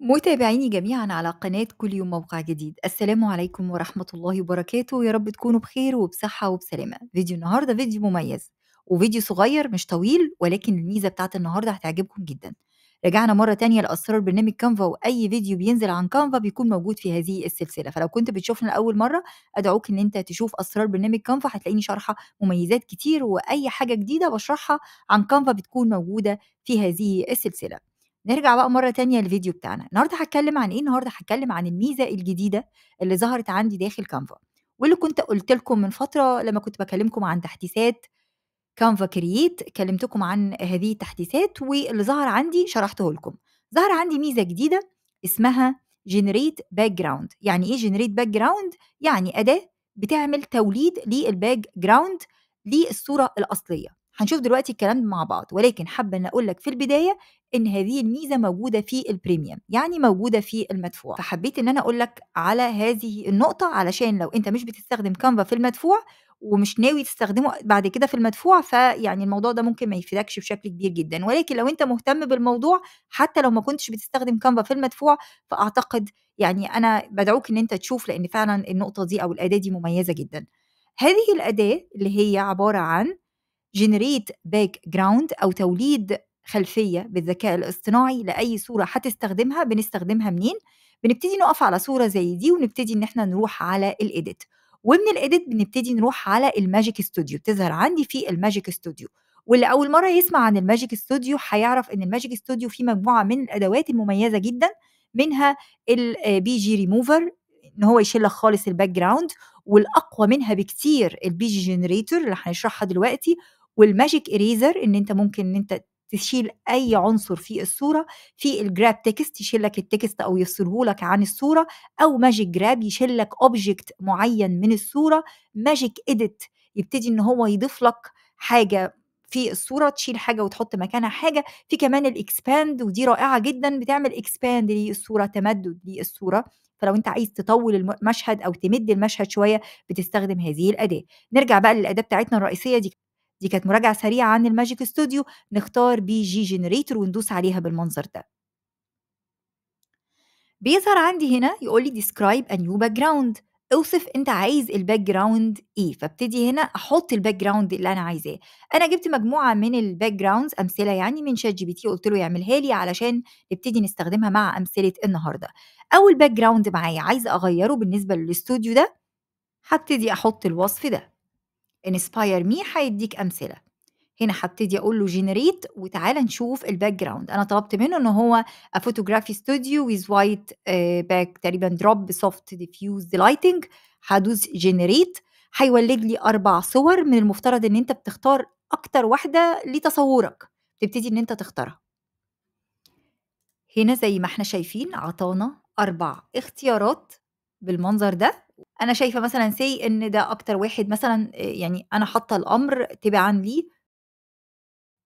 متابعيني جميعا على قناة كل يوم موقع جديد السلام عليكم ورحمة الله وبركاته يا رب تكونوا بخير وبصحة وبسلامة فيديو النهاردة فيديو مميز وفيديو صغير مش طويل ولكن الميزة بتاعت النهاردة هتعجبكم جدا رجعنا مرة تانية لأسرار برنامج كانفا وأي فيديو بينزل عن كانفا بيكون موجود في هذه السلسلة فلو كنت بتشوفنا لأول مرة أدعوك إن أنت تشوف أسرار برنامج كانفا هتلاقيني شارحة مميزات كتير وأي حاجة جديدة بشرحها عن كانفا بتكون موجودة في هذه السلسلة نرجع بقى مرة تانية للفيديو بتاعنا النهاردة هتكلم عن إيه النهاردة هتكلم عن الميزة الجديدة اللي ظهرت عندي داخل كانفا واللي كنت قلت لكم من فترة لما كنت بكلمكم عن تحديثات كانفا كرييت كلمتكم عن هذه التحديثات واللي ظهر عندي شرحته لكم ظهر عندي ميزة جديدة اسمها جنريت باك جراوند يعني ايه جنريت باك جراوند يعني اداه بتعمل توليد للباك جراوند للصوره الاصليه هنشوف دلوقتي الكلام مع بعض ولكن حابه ان اقول لك في البدايه ان هذه الميزه موجوده في البريميوم يعني موجوده في المدفوع فحبيت ان انا اقول لك على هذه النقطه علشان لو انت مش بتستخدم كانفا في المدفوع ومش ناوي تستخدمه بعد كده في المدفوع فيعني الموضوع ده ممكن ما يفيدكش بشكل كبير جدا ولكن لو انت مهتم بالموضوع حتى لو ما كنتش بتستخدم كانفا في المدفوع فاعتقد يعني انا بدعوك ان انت تشوف لان فعلا النقطه دي او الاداه دي مميزه جدا هذه الاداه اللي هي عباره عن جنريت باك جراوند او توليد خلفيه بالذكاء الاصطناعي لاي صوره هتستخدمها بنستخدمها منين بنبتدي نقف على صوره زي دي ونبتدي ان احنا نروح على الايديت ومن الايديت بنبتدي نروح على الماجيك ستوديو بتظهر عندي في الماجيك ستوديو واللي اول مره يسمع عن الماجيك ستوديو هيعرف ان الماجيك ستوديو فيه مجموعه من الادوات المميزه جدا منها البي جي ريموفر ان هو يشيل لك خالص الباك جراوند والاقوى منها بكتير البي جي جنريتور اللي هنشرحها دلوقتي والماجيك اريزر ان انت ممكن ان انت تشيل اي عنصر في الصوره في الجراب تكست يشيل لك التكست او يفصله لك عن الصوره او ماجيك جراب يشيل لك اوبجكت معين من الصوره ماجيك اديت يبتدي ان هو يضيف لك حاجه في الصوره تشيل حاجه وتحط مكانها حاجه في كمان الاكسباند ودي رائعه جدا بتعمل اكسباند للصوره تمدد للصوره فلو انت عايز تطول المشهد او تمد المشهد شويه بتستخدم هذه الاداه نرجع بقى للاداه بتاعتنا الرئيسيه دي دي كانت مراجعة سريعة عن الماجيك ستوديو نختار بي جي جنريتور وندوس عليها بالمنظر ده بيظهر عندي هنا يقول لي describe a new background اوصف انت عايز الباك جراوند ايه فابتدي هنا احط الباك جراوند اللي انا عايزاه انا جبت مجموعه من الباك جراوندز امثله يعني من شات جي بي تي قلت له يعملها لي علشان نبتدي نستخدمها مع امثله النهارده اول باك جراوند معايا عايزه اغيره بالنسبه للاستوديو ده هبتدي احط الوصف ده انسباير مي هيديك امثله هنا هبتدي اقول له جنريت وتعالى نشوف الباك جراوند انا طلبت منه ان هو فوتوغرافي ستوديو ويز وايت باك تقريبا دروب سوفت ديفيوز لايتنج هدوس جنريت هيولد لي اربع صور من المفترض ان انت بتختار اكتر واحده لتصورك تبتدي ان انت تختارها هنا زي ما احنا شايفين عطانا اربع اختيارات بالمنظر ده انا شايفه مثلا سي ان ده اكتر واحد مثلا آه، يعني انا حاطه الامر تبعا ليه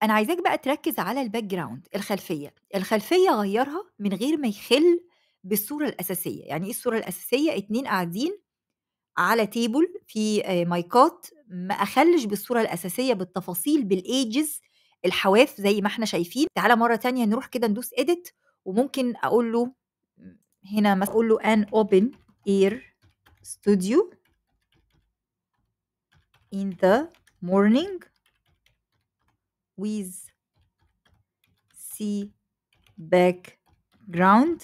انا عايزاك بقى تركز على الباك جراوند الخلفيه الخلفيه غيرها من غير ما يخل بالصوره الاساسيه يعني ايه الصوره الاساسيه اتنين قاعدين على تيبل في آه، مايكات ما اخلش بالصوره الاساسيه بالتفاصيل بالايجز الحواف زي ما احنا شايفين تعالى مره تانية نروح كده ندوس اديت وممكن اقول له هنا مثلا اقول له ان اوبن اير studio in the morning with sea background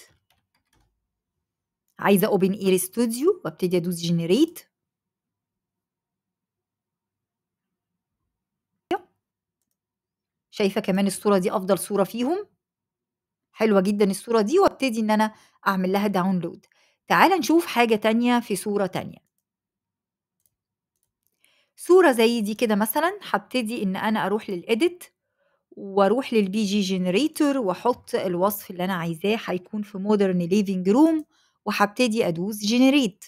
عايزة ah, open air studio وابتدي ادوس generate شايفة كمان الصورة دي افضل صورة فيهم حلوة جدا الصورة دي وابتدي ان انا اعمل لها داونلود تعال نشوف حاجة تانية في صورة تانية صورة زي دي كده مثلا هبتدي إن أنا أروح للإيديت واروح للبي جي جنريتور واحط الوصف اللي انا عايزاه هيكون في مودرن ليفينج روم وهبتدي ادوس جنريت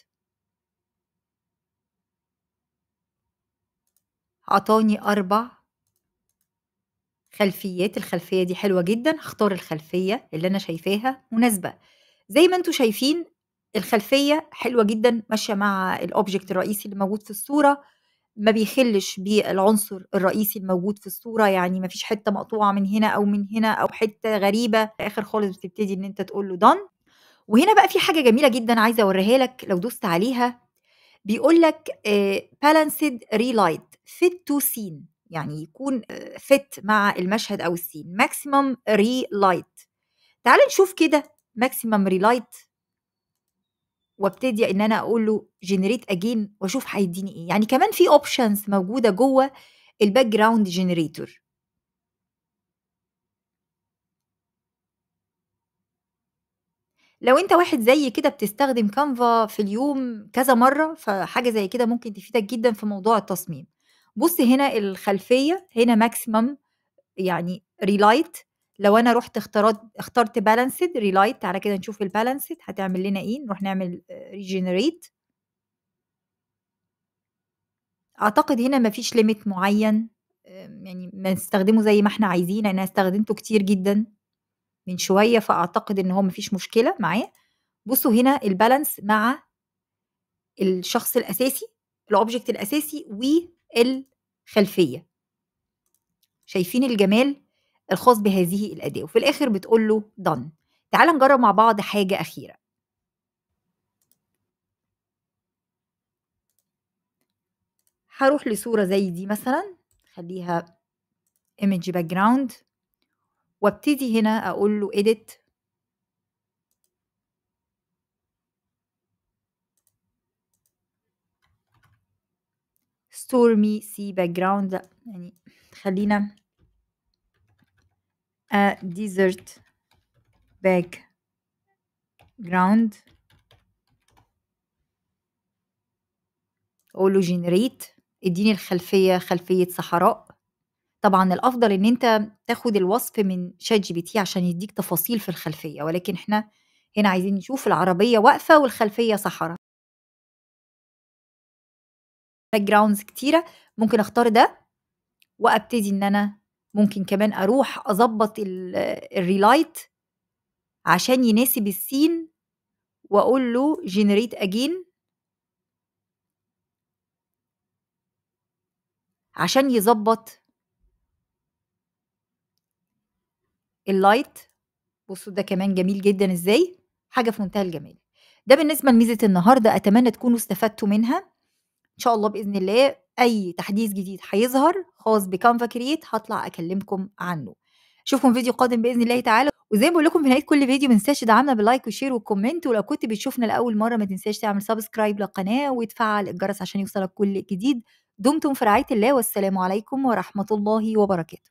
عطاني اربع خلفيات الخلفيه دي حلوه جدا هختار الخلفيه اللي انا شايفاها مناسبه زي ما انتم شايفين الخلفيه حلوه جدا ماشيه مع الاوبجكت الرئيسي اللي موجود في الصوره ما بيخلش بالعنصر الرئيسي الموجود في الصوره يعني ما فيش حته مقطوعه من هنا او من هنا او حته غريبه في اخر خالص بتبتدي ان انت تقول له دان وهنا بقى في حاجه جميله جدا عايزه اوريها لك لو دوست عليها بيقول لك بالانسد ريلايت فيت تو سين يعني يكون فيت آه، مع المشهد او السين ماكسيمم ريلايت تعال نشوف كده ماكسيمم ريلايت وابتدي ان انا اقول له جنريت اجين واشوف هيديني ايه يعني كمان في اوبشنز موجوده جوه الباك جراوند جنريتور لو انت واحد زي كده بتستخدم كانفا في اليوم كذا مره فحاجه زي كده ممكن تفيدك جدا في موضوع التصميم بص هنا الخلفيه هنا ماكسيمم يعني ريلايت لو انا رحت اخترت اخترت بالانسد ريلايت تعالى كده نشوف البالانسد هتعمل لنا ايه نروح نعمل ريجنريت آه، اعتقد هنا مفيش ليميت معين يعني نستخدمه زي ما احنا عايزين انا استخدمته كتير جدا من شويه فاعتقد ان هو مفيش مشكله معاه بصوا هنا البالانس مع الشخص الاساسي الاوبجكت الاساسي والخلفيه شايفين الجمال الخاص بهذه الأداة وفي الآخر بتقول له دن تعال نجرب مع بعض حاجة أخيرة هروح لصورة زي دي مثلا خليها image background وابتدي هنا أقول له edit stormy see background لا يعني خلينا a آه، desert background اقول له جنريت اديني الخلفيه خلفيه صحراء طبعا الافضل ان انت تاخد الوصف من شات جي بي تي عشان يديك تفاصيل في الخلفيه ولكن احنا هنا عايزين نشوف العربيه واقفه والخلفيه صحراء باك جراوندز كتيره ممكن اختار ده وابتدي ان انا ممكن كمان اروح اظبط الريلايت عشان يناسب السين واقول له جنريت اجين عشان يظبط اللايت بصوا ده كمان جميل جدا ازاي حاجه في منتهى الجمال ده بالنسبه لميزه النهارده اتمنى تكونوا استفدتوا منها ان شاء الله باذن الله اي تحديث جديد هيظهر خاص بكانفا كريت هطلع اكلمكم عنه اشوفكم فيديو قادم باذن الله تعالى وزي ما بقول لكم في نهايه كل فيديو ما تنساش تدعمنا باللايك والشير والكومنت ولو كنت بتشوفنا لاول مره ما تنساش تعمل سبسكرايب للقناه وتفعل الجرس عشان يوصلك كل جديد دمتم في رعايه الله والسلام عليكم ورحمه الله وبركاته